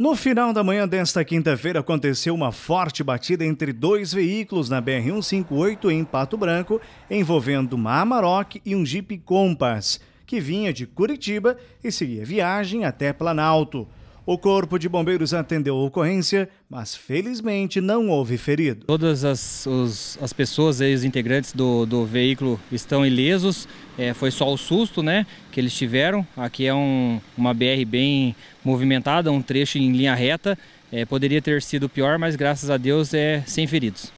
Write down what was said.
No final da manhã desta quinta-feira, aconteceu uma forte batida entre dois veículos na BR-158 em Pato Branco, envolvendo uma Amarok e um Jeep Compass, que vinha de Curitiba e seguia viagem até Planalto. O Corpo de Bombeiros atendeu a ocorrência, mas felizmente não houve ferido. Todas as, os, as pessoas e os integrantes do, do veículo estão ilesos é, foi só o susto né, que eles tiveram. Aqui é um, uma BR bem movimentada, um trecho em linha reta. É, poderia ter sido pior, mas graças a Deus é sem feridos.